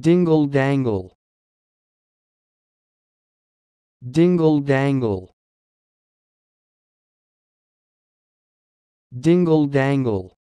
Dingle dangle. Dingle dangle. Dingle dangle.